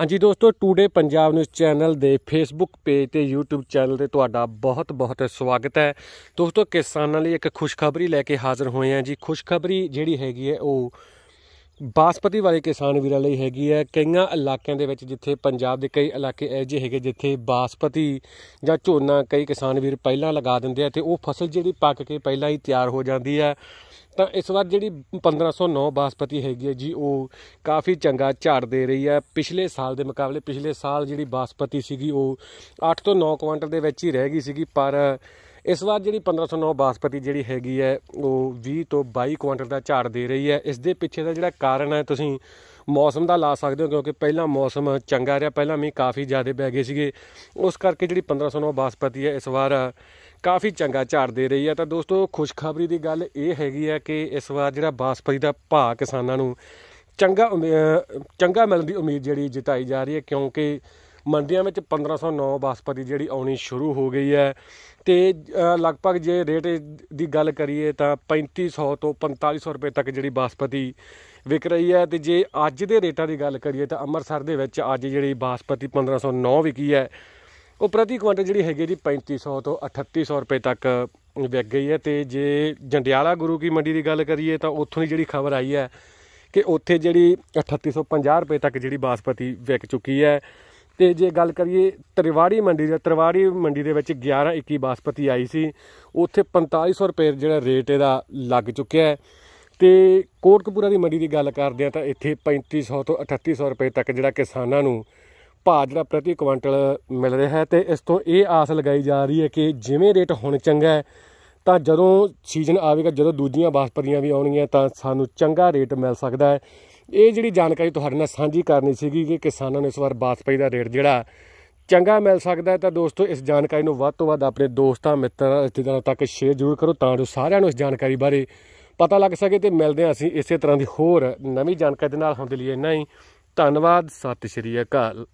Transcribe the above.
ਹਾਂਜੀ ਦੋਸਤੋ today Punjab news channel ਦੇ ਫੇਸਬੁੱਕ ਪੇਜ ਤੇ YouTube ਚੈਨਲ ਤੇ ਤੁਹਾਡਾ ਬਹੁਤ-ਬਹੁਤ ਸਵਾਗਤ ਹੈ ਦੋਸਤੋ ਕਿਸਾਨਾਂ ਲਈ ਇੱਕ ਖੁਸ਼ਖਬਰੀ ਲੈ ਕੇ ਹਾਜ਼ਰ ਹੋਏ ਹਾਂ ਜੀ ਖੁਸ਼ਖਬਰੀ ਜਿਹੜੀ ਹੈਗੀ ਹੈ ਉਹ ਬਾਸਪਤੀ ਵਾਲੇ ਕਿਸਾਨ ਵੀਰਾਂ ਲਈ ਹੈਗੀ ਹੈ ਕਈਆਂ ਇਲਾਕਿਆਂ ਦੇ ਵਿੱਚ ਜਿੱਥੇ ਪੰਜਾਬ ਦੇ ਕਈ ਇਲਾਕੇ ਐ ਜਿਹੇ ਹੈਗੇ ਜਿੱਥੇ ਬਾਸਪਤੀ ਜਾਂ ਝੋਨਾ ਕਈ ਕਿਸਾਨ ਵੀਰ ਪਹਿਲਾਂ ਲਗਾ ਦਿੰਦੇ ਆ ਤੇ ਉਹ ਫਸਲ ਜਿਹੜੀ ਪੱਕ ਕੇ ਪਹਿਲਾਂ ਹੀ ਤਿਆਰ ਹੋ ਜਾਂਦੀ ਹੈ ਤਾਂ ਇਸ ਵਾਰ ਜਿਹੜੀ 1509 ਬਾਸਪਤੀ ਹੈਗੀ ਹੈ ਜੀ ਉਹ ਕਾਫੀ ਚੰਗਾ ਝਾੜ ਦੇ ਰਹੀ ਹੈ ਪਿਛਲੇ ਸਾਲ ਦੇ ਮੁਕਾਬਲੇ ਪਿਛਲੇ ਸਾਲ ਜਿਹੜੀ ਬਾਸਪਤੀ ਸੀਗੀ ਉਹ 8 ਤੋਂ 9 ਕੁਇੰਟਲ ਦੇ ਵਿੱਚ ਹੀ ਰਹਿ ਗਈ ਸੀਗੀ ਪਰ ਇਸ ਵਾਰ ਜਿਹੜੀ 1509 ਬਾਸਪਤੀ ਜਿਹੜੀ ਹੈਗੀ ਹੈ ਉਹ 20 ਤੋਂ 22 ਕੁਇੰਟਲ ਦਾ ਝਾੜ ਦੇ ਰਹੀ ਹੈ ਇਸ ਦੇ ਪਿੱਛੇ ਦਾ ਜਿਹੜਾ ਕਾਰਨ ਹੈ ਤੁਸੀਂ ਮੌਸਮ ਦਾ ਲਾ ਸਕਦੇ ਹੋ ਕਿਉਂਕਿ ਪਹਿਲਾਂ ਮੌਸਮ ਚੰਗਾ ਰਿਹਾ ਪਹਿਲਾਂ ਮੀਂਹ ਕਾਫੀ ਜ਼ਿਆਦਾ ਪੈ ਗਏ ਸੀਗੇ ਉਸ ਕਰਕੇ ਜਿਹੜੀ 1500 ਨੋ ਬਾਸਪਤੀ ਹੈ ਇਸ ਵਾਰ ਕਾਫੀ ਚੰਗਾ ਝਾੜ ਦੇ ਰਹੀ ਹੈ ਤਾਂ ਦੋਸਤੋ ਖੁਸ਼ਖਬਰੀ ਦੀ ਗੱਲ ਇਹ ਹੈਗੀ ਹੈ ਕਿ ਇਸ ਵਾਰ ਜਿਹੜਾ ਬਾਸਪਤੀ ਦਾ ਭਾਅ ਕਿਸਾਨਾਂ ਨੂੰ ਚੰਗਾ ਚੰਗਾ ਮਿਲਣ ਦੀ ਉਮੀਦ ਜਿਹੜੀ ਜਿਤਾਈ ਜਾ ਰਹੀ ਹੈ ਕਿਉਂਕਿ ਮੰਡੀਆਂ ਵਿੱਚ 1509 ਬਾਸਪਤੀ ਜਿਹੜੀ ਆਉਣੀ ਸ਼ੁਰੂ ਹੋ ਗਈ ਹੈ ਤੇ ਲਗਭਗ ਜੇ ਰੇਟ ਦੀ ਗੱਲ ਕਰੀਏ ਤਾਂ 3500 ਤੋਂ 4500 ਰੁਪਏ ਤੱਕ ਜਿਹੜੀ ਬਾਸਪਤੀ ਵਿਕ ਰਹੀ ਹੈ ਤੇ ਜੇ ਅੱਜ ਦੇ ਰੇਟਾਂ ਦੀ ਗੱਲ ਕਰੀਏ ਤਾਂ ਅੰਮ੍ਰਿਤਸਰ ਦੇ ਵਿੱਚ ਅੱਜ ਜਿਹੜੀ ਬਾਸਪਤੀ 1509 ਵਿਕੀ ਹੈ ਉਹ ਪ੍ਰਤੀ ਕੁਇੰਟਲ ਜਿਹੜੀ ਹੈਗੀ ਜੀ 3500 ਤੋਂ 3800 ਰੁਪਏ ਤੱਕ ਵਿਕ ਗਈ ਹੈ ਤੇ ਜੇ ਜੰਡਿਆਲਾ ਗੁਰੂ ਕੀ ਮੰਡੀ ਦੀ ਗੱਲ ਕਰੀਏ ਤਾਂ ਉੱਥੋਂ ਦੀ ਜਿਹੜੀ ਖਬਰ ਆਈ ਹੈ ਕਿ ਉੱਥੇ ਜਿਹੜੀ 3850 ਰੁਪਏ ਤੱਕ ਜਿਹੜੀ ਬਾਸਪਤੀ ਵਿਕ ਚੁੱਕੀ ਹੈ ਤੇ ਜੇ ਗੱਲ ਕਰੀਏ ਤਰਵਾੜੀ ਮੰਡੀ ਦੀ ਤਰਵਾੜੀ ਮੰਡੀ ਦੇ ਵਿੱਚ 11 21 ਬਾਸਪਤੀ ਆਈ ਸੀ ਉੱਥੇ 4500 ਰੁਪਏ ਜਿਹੜਾ ਰੇਟ ਇਹਦਾ ਲੱਗ ਚੁੱਕਿਆ ਹੈ ਤੇ ਕੋਟਕਪੂਰਾ ਦੀ ਮੰਡੀ ਦੀ ਗੱਲ ਕਰਦੇ ਆ ਤਾਂ ਇੱਥੇ 3500 ਤੋਂ 3800 ਰੁਪਏ ਤੱਕ ਜਿਹੜਾ ਕਿਸਾਨਾਂ ਨੂੰ ਭਾਅ ਜਿਹੜਾ ਪ੍ਰਤੀ ਕੁਇੰਟਲ ਮਿਲ ਰਿਹਾ ਹੈ ਤੇ ਇਸ ਤੋਂ ਇਹ ਆਸ ਲਗਾਈ ਜਾ ਰਹੀ ਹੈ ਕਿ ਜਿਵੇਂ ਰੇਟ ਹੁਣ ਚੰਗਾ ਹੈ ਤਾਂ ਜਦੋਂ ਸੀਜ਼ਨ ਆਵੇਗਾ ਜਦੋਂ ਦੂਜੀਆਂ ਬਾਸਪਤੀਆਂ ਵੀ ਆਉਣਗੀਆਂ ਤਾਂ ਸਾਨੂੰ ਚੰਗਾ ਰੇਟ ਮਿਲ ਸਕਦਾ ਹੈ ਇਹ ਜਿਹੜੀ ਜਾਣਕਾਰੀ ਤੁਹਾਡੇ ਨਾਲ ਸਾਂਝੀ ਕਰਨੀ ਸੀਗੀ ਕਿ ਕਿਸਾਨਾਂ ਨੂੰ ਇਸ ਵਾਰ ਬਾਸਪਾਈ ਦਾ ਰੇਟ ਜਿਹੜਾ ਚੰਗਾ ਮਿਲ ਸਕਦਾ ਤਾਂ ਦੋਸਤੋ ਇਸ ਜਾਣਕਾਰੀ ਨੂੰ ਵੱਧ ਤੋਂ ਵੱਧ ਆਪਣੇ ਦੋਸਤਾਂ ਮਿੱਤਰਾਂ ਰਿਸ਼ਤੇਦਾਰਾਂ ਤੱਕ ਸ਼ੇਅਰ ਜ਼ਰੂਰ ਕਰੋ ਤਾਂ ਜੋ ਸਾਰਿਆਂ ਨੂੰ ਇਸ ਜਾਣਕਾਰੀ ਬਾਰੇ ਪਤਾ ਲੱਗ ਸਕੇ ਤੇ ਮਿਲਦੇ ਹਾਂ ਅਸੀਂ ਇਸੇ ਤਰ੍ਹਾਂ ਦੀ ਹੋਰ ਨਵੀਂ ਜਾਣਕਾਰੀ ਦੇ ਨਾਲ ਹੁੰਦੇ ਲਈ ਇੰਨਾ ਹੀ ਧੰਨਵਾਦ ਸਤਿ ਸ਼੍ਰੀ ਅਕਾਲ